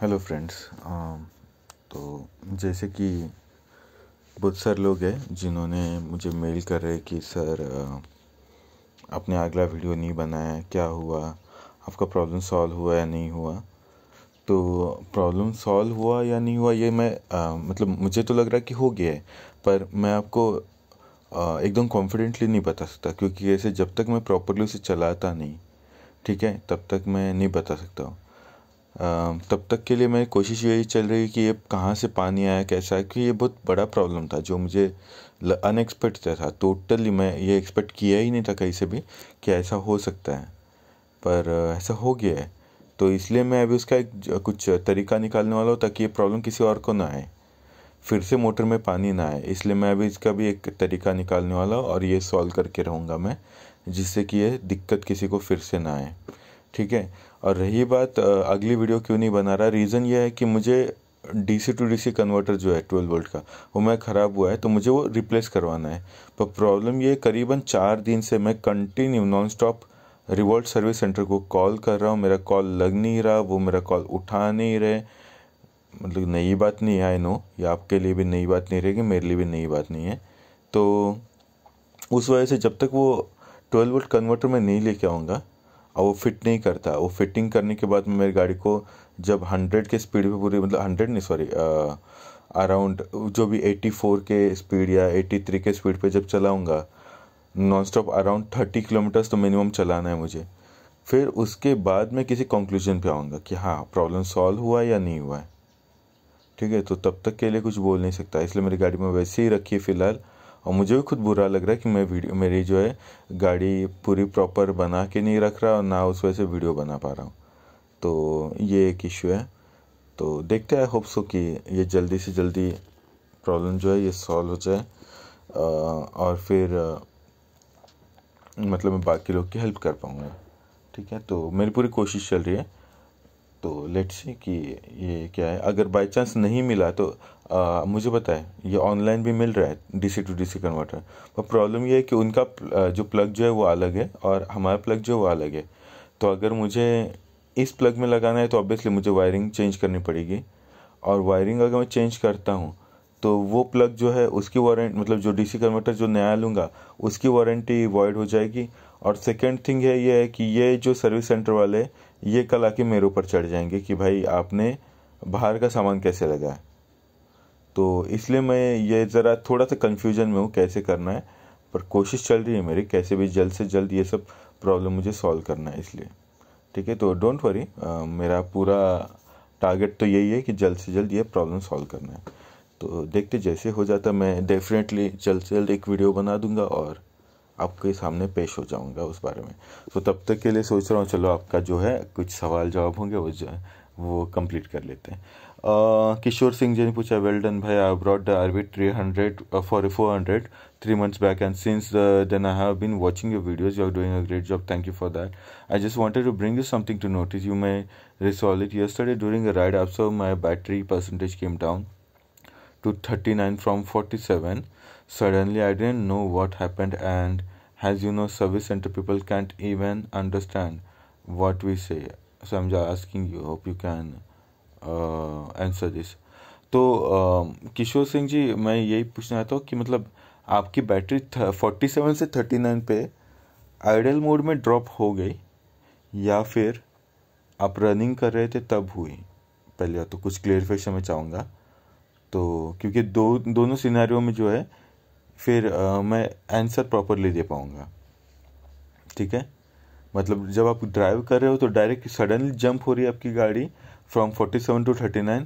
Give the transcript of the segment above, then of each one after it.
Hello friends um, तो जैसे कि बहुत सारे लोग हैं जिन्होंने मुझे मेल कर रहे कि सर आपने अगला वीडियो नहीं बनाया क्या हुआ आपका प्रॉब्लम सॉल्व हुआ या नहीं हुआ तो प्रॉब्लम सॉल्व हुआ या नहीं हुआ ये मैं आ, मतलब मुझे तो लग रहा कि हो गया है पर मैं आपको एकदम कॉन्फिडेंटली नहीं बता सकता क्योंकि ऐसे जब तक मैं प्रॉपरली उसे चलाता नहीं ठीक है तब तक मैं नहीं बता सकता हूँ तब तक के लिए मेरी कोशिश यही चल रही कि ये कहाँ से पानी आया कैसा है कि ये बहुत बड़ा प्रॉब्लम था जो मुझे अनएक्सपेक्टेड था टोटली मैं ये एक्सपेक्ट किया ही नहीं था कहीं से भी कि ऐसा हो सकता है पर ऐसा हो गया है तो इसलिए मैं अभी उसका एक कुछ तरीका निकालने वाला हूँ ताकि ये प्रॉब्लम किसी और को ना आए फिर से मोटर में पानी ना आए इसलिए मैं अभी इसका भी एक तरीका निकालने वाला हूँ और ये सॉल्व करके रहूँगा मैं जिससे कि ये दिक्कत किसी को फिर से ना आए ठीक है और रही बात अगली वीडियो क्यों नहीं बना रहा रीज़न ये है कि मुझे डीसी टू डीसी कन्वर्टर जो है ट्वेल्व वोल्ट का वो मैं ख़राब हुआ है तो मुझे वो रिप्लेस करवाना है पर तो प्रॉब्लम ये करीबन चार दिन से मैं continue non stop Revolt service centre को कॉल कर रहा हूँ मेरा कॉल लग नहीं रहा वो मेरा कॉल उठा नहीं रहे मतलब नई बात नहीं आई नो ये आपके लिए भी नई बात नहीं रहेगी मेरे लिए भी नई बात नहीं है तो उस वजह से जब तक वो ट्वेल्व वोल्ट कन्वर्टर में नहीं लेके आऊँगा और वो फिट नहीं करता वो फिटिंग करने के बाद मेरी गाड़ी को जब हंड्रेड के स्पीड पे पूरी मतलब हंड्रेड नहीं सॉरी अराउंड जो भी एट्टी फोर के स्पीड या एट्टी थ्री के स्पीड पे जब चलाऊँगा non stop around thirty kilometres तो मिनिमम चलाना है मुझे फिर उसके बाद मैं किसी कंक्लूजन पे आऊँगा कि हाँ प्रॉब्लम सॉल्व हुआ या नहीं हुआ है ठीक है तो तब तक के लिए कुछ बोल नहीं सकता इसलिए मेरी गाड़ी में वैसे ही रखी है फ़िलहाल और मुझे भी खुद बुरा लग रहा है कि मैं वीडियो मेरी जो है गाड़ी पूरी प्रॉपर बना के नहीं रख रहा और ना उस वजह से वीडियो बना पा रहा हूँ तो ये एक इशू है तो देखते हैं होप सो कि ये जल्दी से जल्दी प्रॉब्लम जो है ये सॉल्व हो जाए और फिर मतलब मैं बाकी लोग की हेल्प कर पाऊँगा ठीक है तो मेरी पूरी कोशिश चल रही है तो लेट्स सी कि ये क्या है अगर बाई चांस नहीं मिला तो आ, मुझे पता है ये ऑनलाइन भी मिल रहा है डीसी टू डीसी कन्वर्टर पर प्रॉब्लम ये है कि उनका जो प्लग जो है वो अलग है और हमारा प्लग जो है वो अलग है तो अगर मुझे इस प्लग में लगाना है तो ऑब्वियसली मुझे वायरिंग चेंज करनी पड़ेगी और वायरिंग अगर मैं चेंज करता हूँ तो वो प्लग जो है उसकी वारंट मतलब जो डीसी कन्वर्टर जो नया लूँगा उसकी वारंटी वॉइड हो जाएगी और सेकेंड थिंग है ये है कि ये जो सर्विस सेंटर वाले ये कल आके मेरे ऊपर चढ़ जाएंगे कि भाई आपने बाहर का सामान कैसे लगाया तो इसलिए मैं ये ज़रा थोड़ा सा कन्फ्यूजन में हूँ कैसे करना है पर कोशिश चल रही है मेरी कैसे भी जल्द से जल्द ये सब प्रॉब्लम मुझे सॉल्व करना है इसलिए ठीक है तो डोंट वरी मेरा पूरा टारगेट तो यही है कि जल्द से जल्द ये प्रॉब्लम सॉल्व करना है तो देखते जैसे हो जाता मैं डेफिनेटली जल्द से जल्द एक वीडियो बना दूंगा और आपके सामने पेश हो जाऊंगा उस बारे में तो तब तक के लिए सोच रहा हूँ चलो आपका जो है कुछ सवाल जवाब होंगे वो जो है वो कंप्लीट कर लेते हैं Uh, Kishore Singh Jain Pucha, well done, bhai. I brought the Arbit 300 uh, for 400 three months back, and since uh, then I have been watching your videos. You are doing a great job. Thank you for that. I just wanted to bring you something to notice. You may resolve it. Yesterday during the ride, I saw my battery percentage came down to 39 from 47. Suddenly, I didn't know what happened, and as you know, service center people can't even understand what we say. So I'm just asking you. Hope you can answer this तो किशोर सिंह जी मैं यही पूछना चाहता हूँ कि मतलब आपकी battery forty seven से थर्टी नाइन पे आइडल मोड में ड्रॉप हो गई या फिर आप रनिंग कर रहे थे तब हुई पहले तो कुछ क्लियरिफिकेशन मैं चाहूँगा तो क्योंकि दो दोनों सिनेरियो में जो है फिर आ, मैं आंसर प्रॉपरली दे पाऊँगा ठीक है मतलब जब आप ड्राइव कर रहे हो तो डायरेक्ट सडनली जंप हो रही है आपकी गाड़ी फ्रॉम 47 टू 39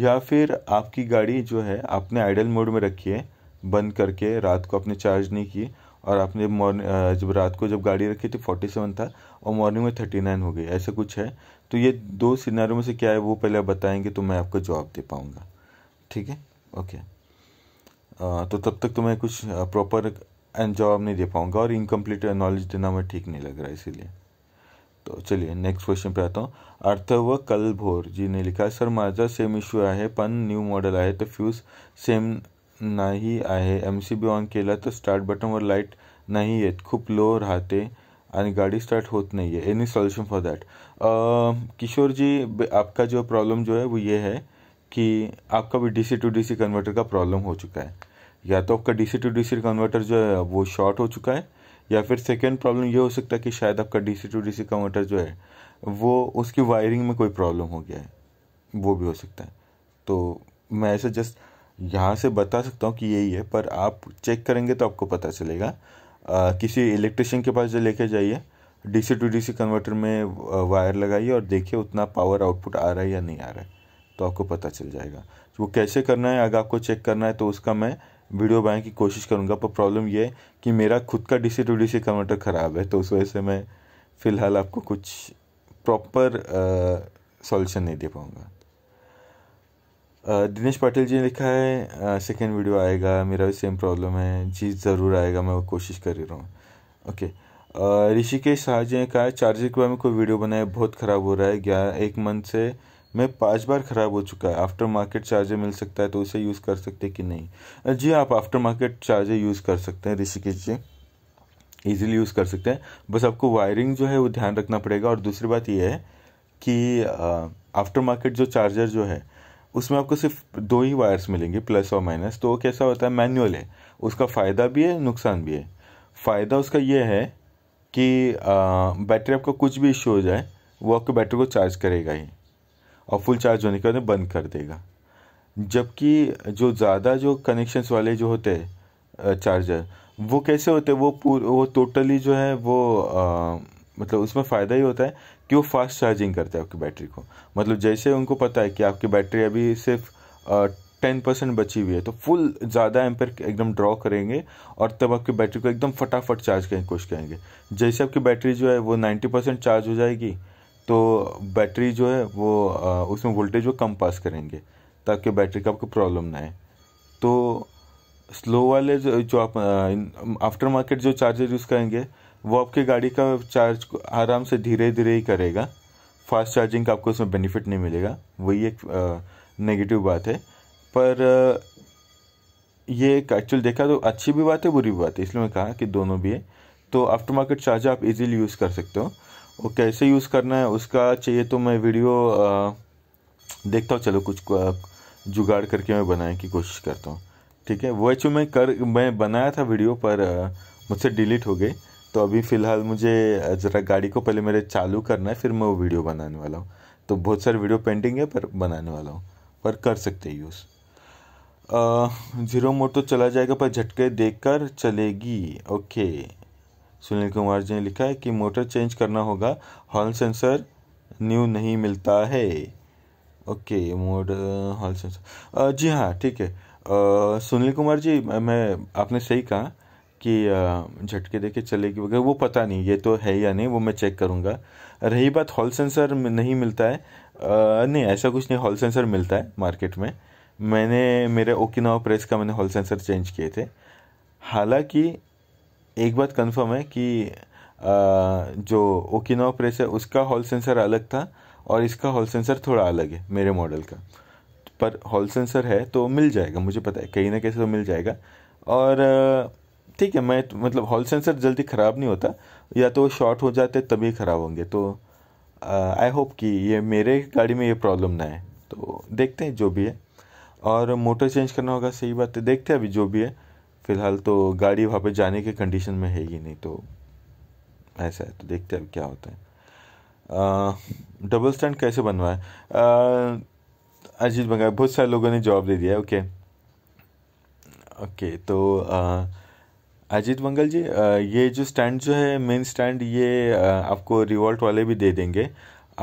या फिर आपकी गाड़ी जो है आपने आइडल मोड में रखी है बंद करके रात को आपने चार्ज नहीं की और आपने मॉर्निंग जब रात को जब गाड़ी रखी थी फोर्टी सेवन था और मॉर्निंग में थर्टी नाइन हो गई ऐसा कुछ है तो ये दो सिनारों में से क्या है वो पहले आप बताएंगे तो मैं आपको जवाब दे पाऊँगा ठीक है ओके तो तब तक तो मैं कुछ प्रॉपर जवाब नहीं दे पाऊँगा और इनकम्प्लीट नॉलेज देना मैं ठीक नहीं लग रहा है इसीलिए तो चलिए नेक्स्ट क्वेश्चन पे आता हूँ अर्थव कलभोर जी ने लिखा सर माझा सेम इश्यू आहे पण न्यू मॉडल आहे तर फ्यूज सेम नाही आहे एम सी बी ऑन केला तर स्टार्ट बटनवर लाईट नाही येत खूप लो राहते आणि गाड़ी स्टार्ट होत नहीं है any solution for that Kishore ji आपका जो प्रॉब्लम जो है वो ये है कि आपका भी डीसी टू डीसी कन्वर्टर का प्रॉब्लम हो चुका है या तो आपका डीसी टू डीसी कन्वर्टर जो है वो शॉर्ट हो चुका है या फिर सेकेंड प्रॉब्लम ये हो सकता है कि शायद आपका D C to D C converter जो है वो उसकी वायरिंग में कोई प्रॉब्लम हो गया है वो भी हो सकता है तो मैं ऐसे जस्ट यहाँ से बता सकता हूँ कि यही है पर आप चेक करेंगे तो आपको पता चलेगा आ, किसी इलेक्ट्रिशियन के पास जो लेके जाइए डीसी टू डीसी कन्वर्टर में वायर लगाइए और देखिए उतना पावर आउटपुट आ रहा है या नहीं आ रहा है तो आपको पता चल जाएगा तो वो कैसे करना है अगर आपको चेक करना है तो उसका मैं वीडियो बनाने की कोशिश करूँगा पर प्रॉब्लम यह है कि मेरा खुद का D to D C converter ख़राब है तो उस वजह से मैं फ़िलहाल आपको कुछ प्रॉपर सॉल्यूशन नहीं दे पाऊँगा दिनेश पाटिल जी ने लिखा है सेकेंड वीडियो आएगा मेरा भी सेम प्रॉब्लम है जी ज़रूर आएगा मैं वो कोशिश कर ही रहा हूँ ओके ऋषिकेश शाह जी ने कहा चार्जर के बारे में कोई वीडियो बनाए बहुत ख़राब हो रहा है ग्यारह एक मंथ से मैं पाँच बार ख़राब हो चुका है आफ्टर मार्केट चार्जर मिल सकता है तो उसे यूज़ कर सकते कि नहीं जी आप आफ्टर मार्केट चार्जर यूज़ कर सकते हैं ऋषिकेश जी ईजिली यूज़ कर सकते हैं बस आपको वायरिंग जो है वो ध्यान रखना पड़ेगा और दूसरी बात यह है कि आफ्टर मार्केट जो चार्जर जो है उसमें आपको सिर्फ दो ही वायर्स मिलेंगे प्लस और माइनस तो वो कैसा होता है मैनुअल है उसका फ़ायदा भी है नुकसान भी है फ़ायदा उसका यह है कि बैटरी आपका कुछ भी इश्यू हो जाए वो आपके बैटरी को चार्ज करेगा ही और फुल चार्ज होने के बाद बंद कर देगा जबकि जो ज़्यादा जो कनेक्शंस वाले जो होते हैं चार्जर वो कैसे होते हैं वो पूर वो टोटली जो है वो आ, मतलब उसमें फ़ायदा ही होता है कि वो फास्ट चार्जिंग करते हैं आपकी बैटरी को मतलब जैसे उनको पता है कि आपकी बैटरी अभी सिर्फ टेन परसेंट बची हुई है तो फुल ज़्यादा एम्पेयर एकदम ड्रॉ करेंगे और तब आपकी बैटरी को एकदम फटाफट चार्ज करने की कोशिश करेंगे जैसे आपकी बैटरी जो है वो नाइन्टी परसेंट चार्ज हो जाएगी तो बैटरी जो है वो उसमें वोल्टेज वो कम पास करेंगे ताकि बैटरी का आपको प्रॉब्लम ना आए तो स्लो वाले जो जो आप आफ्टर मार्केट जो चार्जर यूज़ करेंगे वो आपकी गाड़ी का चार्ज आराम से धीरे धीरे ही करेगा फास्ट चार्जिंग का आपको उसमें बेनिफिट नहीं मिलेगा वही एक नेगेटिव बात है पर ये एक एक्चुअल देखा तो अच्छी भी बात है बुरी भी बात है इसलिए मैं कहा कि दोनों भी है तो आफ्टर मार्केट चार्जर आप इजीली यूज़ कर सकते हो वो कैसे यूज़ करना है उसका चाहिए तो मैं वीडियो देखता हूँ चलो कुछ जुगाड़ करके मैं बनाने की कोशिश करता हूँ ठीक है वो एक्चुअली मैं कर मैं बनाया था वीडियो पर मुझसे डिलीट हो गई तो अभी फ़िलहाल मुझे ज़रा गाड़ी को पहले मेरे चालू करना है फिर मैं वो वीडियो बनाने वाला हूँ तो बहुत सारे वीडियो पेंटिंग है पर बनाने वाला हूँ पर कर सकते हैं यूज़ ज़ीरो मोड तो चला जाएगा पर झटके देख कर चलेगी ओके सुनील कुमार जी ने लिखा है कि मोटर चेंज करना होगा हॉल सेंसर न्यू नहीं मिलता है ओके मोड हॉल सेंसर जी हाँ ठीक है आ, सुनील कुमार जी मैं आपने सही कहा कि झटके देके चलेगी वगैरह वो पता नहीं ये तो है या नहीं वो मैं चेक करूँगा रही बात हॉल सेंसर नहीं मिलता है आ, नहीं ऐसा कुछ नहीं हॉल सेंसर मिलता है मार्केट में मैंने मेरे ओकिनावा प्रेस का मैंने हॉल सेंसर चेंज किए थे हालांकि एक बात कंफर्म है कि जो ओकिनावा प्रेस है उसका हॉल सेंसर अलग था और इसका हॉल सेंसर थोड़ा अलग है मेरे मॉडल का पर हॉल सेंसर है तो मिल जाएगा मुझे पता है कहीं ना कहीं तो मिल जाएगा और ठीक है मैं तो, मतलब हॉल सेंसर जल्दी ख़राब नहीं होता या तो शॉर्ट हो जाते तभी ख़राब होंगे तो आई होप कि ये मेरे गाड़ी में ये प्रॉब्लम ना आए तो देखते हैं जो भी है और मोटर चेंज करना होगा सही बात है देखते हैं अभी जो भी है फ़िलहाल तो गाड़ी वहाँ पे जाने के कंडीशन में है ही नहीं तो ऐसा है तो देखते हैं अब क्या होता है डबल स्टैंड कैसे बनवाए अजीत बंगाल बहुत सारे लोगों ने जवाब दे दिया है ओके ओके तो अजीत बंगल जी ये जो स्टैंड जो है मेन स्टैंड ये आपको रिवॉल्ट वाले भी दे देंगे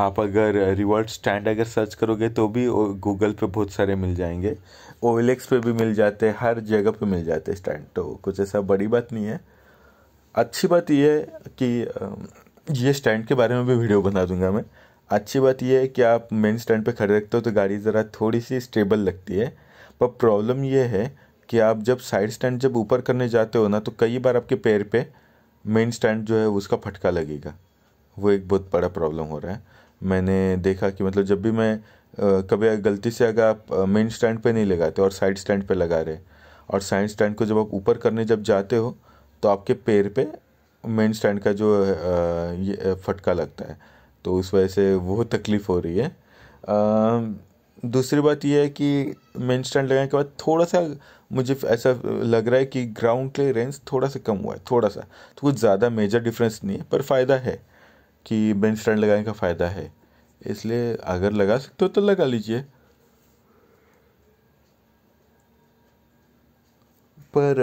आप अगर रिवर्ट स्टैंड अगर सर्च करोगे तो भी गूगल पे बहुत सारे मिल जाएंगे ओ पे भी मिल जाते हैं हर जगह पे मिल जाते हैं स्टैंड तो कुछ ऐसा बड़ी बात नहीं है अच्छी बात यह है कि ये स्टैंड के बारे में भी वीडियो बना दूंगा मैं अच्छी बात यह है कि आप मेन स्टैंड पे खड़े रखते हो तो गाड़ी ज़रा थोड़ी सी स्टेबल लगती है पर प्रॉब्लम यह है कि आप जब साइड स्टैंड जब ऊपर करने जाते हो ना तो कई बार आपके पैर पे मेन स्टैंड जो है उसका फटका लगेगा वो एक बहुत बड़ा प्रॉब्लम हो रहा है मैंने देखा कि मतलब जब भी मैं कभी गलती से अगर आप मेन स्टैंड पे नहीं लगाते और साइड स्टैंड पे लगा रहे और साइड स्टैंड को जब आप ऊपर करने जब जाते हो तो आपके पैर पे मेन स्टैंड का जो ये फटका लगता है तो उस वजह से वो तकलीफ़ हो रही है दूसरी बात यह है कि मेन स्टैंड लगाने के बाद थोड़ा सा मुझे ऐसा लग रहा है कि ग्राउंड क्लियरेंस थोड़ा सा कम हुआ है थोड़ा सा तो कुछ ज़्यादा मेजर डिफरेंस नहीं है पर फ़ायदा है कि बेंच स्टैंड लगाने का फ़ायदा है इसलिए अगर लगा सकते हो तो लगा लीजिए पर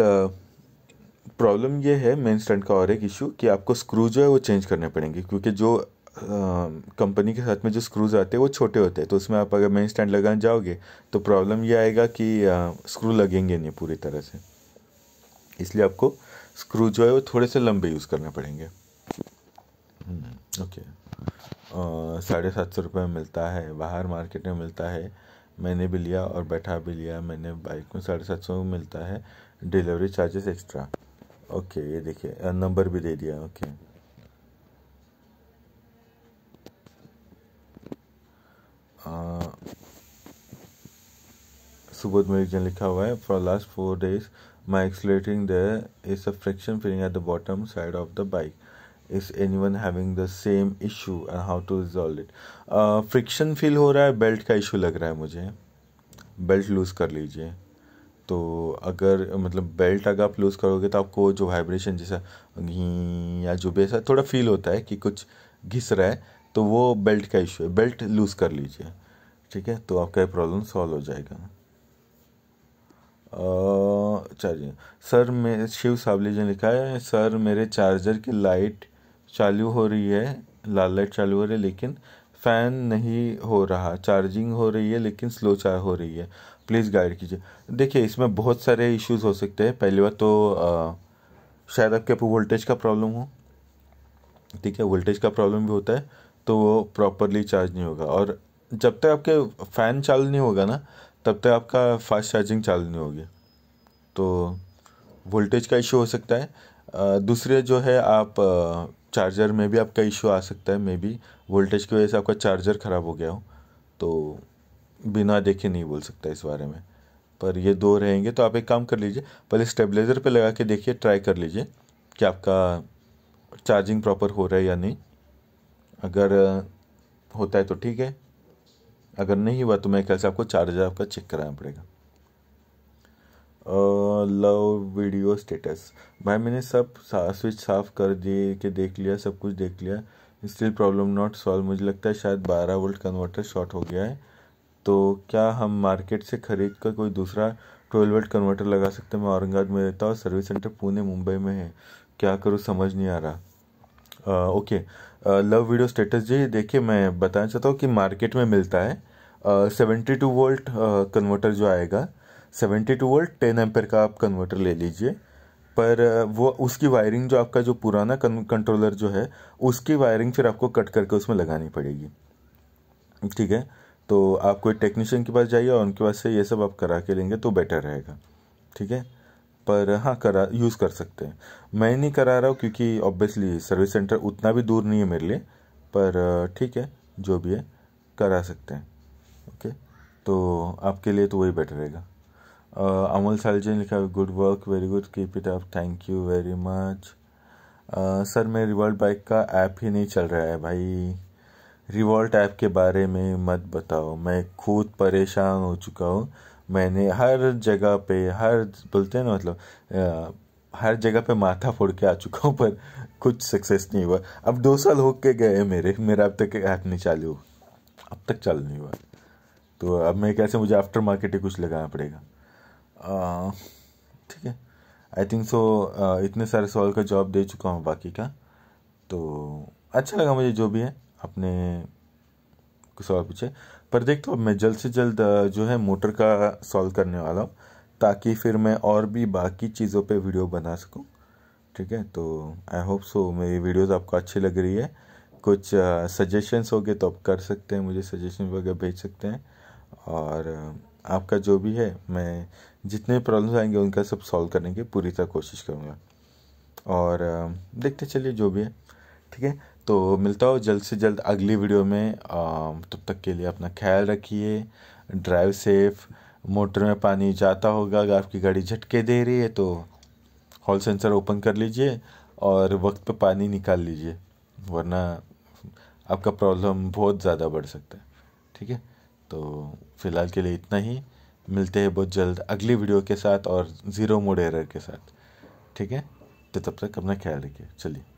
प्रॉब्लम ये है मेन स्टैंड का और एक इशू कि आपको स्क्रू जो है वो चेंज करने पड़ेंगे क्योंकि जो कंपनी के साथ में जो स्क्रूज आते हैं वो छोटे होते हैं तो उसमें आप अगर मेन स्टैंड लगाने जाओगे तो प्रॉब्लम ये आएगा कि स्क्रू लगेंगे नहीं पूरी तरह से इसलिए आपको स्क्रू जो है वो थोड़े से लंबे यूज़ करने पड़ेंगे ओके हम्म, साढ़े सात सौ रुपये में मिलता है बाहर मार्केट में मिलता है मैंने भी लिया और बैठा भी लिया मैंने बाइक में साढ़े सात सौ मिलता है डिलीवरी चार्जेस एक्स्ट्रा ओके ये देखिए नंबर भी दे दिया ओके सुबोध मलिक ने लिखा हुआ है for last four days my accelerating the is a friction feeling at the bottom side of the bike any one having the same issue and how to resolve it friction feel हो रहा है belt का issue लग रहा है मुझे belt loose कर लीजिए तो अगर मतलब बेल्ट अगर आप लूज़ करोगे तो आपको जो वाइब्रेशन जैसा घी या जो भी ऐसा थोड़ा फील होता है कि कुछ घिस रहा है तो वो बेल्ट का इशू है बेल्ट लूज़ कर लीजिए ठीक है तो आपका ये प्रॉब्लम सॉल्व हो जाएगा चार्जिंग सर मेरे शिव सावली जी ने लिखा है सर मेरे चार्जर की लाइट चालू हो रही है लाल लाइट चालू हो रही है लेकिन फ़ैन नहीं हो रहा चार्जिंग हो रही है लेकिन स्लो चार्ज हो रही है प्लीज़ गाइड कीजिए देखिए इसमें बहुत सारे इश्यूज़ हो सकते हैं पहली बार तो आ, शायद आपके पे वोल्टेज का प्रॉब्लम हो ठीक है वोल्टेज का प्रॉब्लम भी होता है तो वो प्रॉपरली चार्ज नहीं होगा और जब तक आपके फ़ैन चालू नहीं होगा ना तब तक आपका फास्ट चार्जिंग चालू नहीं होगी तो वोल्टेज का इशू हो सकता है दूसरे जो है आप चार्जर में भी आपका इशू आ सकता है मे बी वोल्टेज की वजह से आपका चार्जर ख़राब हो गया हो तो बिना देखे नहीं बोल सकता इस बारे में पर ये दो रहेंगे तो आप एक काम कर लीजिए पहले स्टेबलाइज़र पे लगा के देखिए ट्राई कर लीजिए कि आपका चार्जिंग प्रॉपर हो रहा है या नहीं अगर होता है तो ठीक है अगर नहीं हुआ तो मेरे ख्याल से आपको चार्जर आपका चेक कराना पड़ेगा लव वीडियो स्टेटस भाई मैंने सब स्विच साफ कर दिए के देख लिया सब कुछ देख लिया स्टिल प्रॉब्लम नॉट सॉल्व मुझे लगता है शायद 12 वोल्ट कन्वर्टर शॉर्ट हो गया है तो क्या हम मार्केट से ख़रीद कर कोई दूसरा 12 वोल्ट कन्वर्टर लगा सकते हैं मैं औरंगाबाद में रहता हूँ सर्विस सेंटर पुणे मुंबई में है क्या करूँ समझ नहीं आ रहा okay love video status ji देखिए मैं बताना चाहता हूँ कि मार्केट में मिलता है सेवेंटी टू वोल्ट कन्वर्टर जो आएगा seventy two volt ten ampere का आप कन्वर्टर ले लीजिए पर वो उसकी वायरिंग जो आपका जो पुराना कंट्रोलर जो है उसकी वायरिंग फिर आपको कट करके उसमें लगानी पड़ेगी ठीक है तो आप कोई टेक्नीशियन के पास जाइए और उनके पास से ये सब आप करा के लेंगे तो बेटर रहेगा ठीक है पर हाँ करा यूज़ कर सकते हैं मैं नहीं करा रहा हूँ क्योंकि ऑब्वियसली सर्विस सेंटर उतना भी दूर नहीं है मेरे लिए पर ठीक है जो भी है करा सकते हैं ओके तो आपके लिए तो वही बेटर रहेगा अमोल सालजन लिखा good work very good keep it up thank you very much sir मैं रिवॉल्ट बाइक का ऐप ही नहीं चल रहा है भाई रिवॉल्ट ऐप के बारे में मत बताओ मैं खुद परेशान हो चुका हूँ मैंने हर जगह पे हर बोलते हैं ना मतलब uh, हर जगह पे माथा फोड़ के आ चुका हूँ पर कुछ सक्सेस नहीं हुआ अब दो साल हो के गए मेरे मेरा अब तक ऐप नहीं चालू अब तक चालू नहीं हुआ तो अब मैं कैसे मुझे आफ्टर मार्केट ही कुछ लगाना पड़ेगा ठीक है आई थिंक सो इतने सारे सवाल का जवाब दे चुका हूँ बाकी का तो अच्छा लगा मुझे जो भी है अपने कुछ सवाल पूछे पर देख तो मैं जल्द से जल्द जो है मोटर का सॉल्व करने वाला हूँ ताकि फिर मैं और भी बाकी चीज़ों पे वीडियो बना सकूँ ठीक है तो आई होप सो मेरी वीडियोस आपको अच्छी लग रही है कुछ सजेशंस हो गए तो आप कर सकते हैं मुझे सजेशन वगैरह भेज सकते हैं और आपका जो भी है मैं जितने प्रॉब्लम्स आएंगे उनका सब सॉल्व करने की पूरी तरह कोशिश करूँगा और देखते चलिए जो भी है ठीक है तो मिलता हो जल्द से जल्द अगली वीडियो में तब तक के लिए अपना ख्याल रखिए ड्राइव सेफ मोटर में पानी जाता होगा अगर आपकी गाड़ी झटके दे रही है तो हॉल सेंसर ओपन कर लीजिए और वक्त पर पानी निकाल लीजिए वरना आपका प्रॉब्लम बहुत ज़्यादा बढ़ सकता है ठीक है तो फ़िलहाल के लिए इतना ही मिलते हैं बहुत जल्द अगली वीडियो के साथ और ज़ीरो मोड एरर के साथ ठीक है तो तब तक अपना ख्याल रखिए चलिए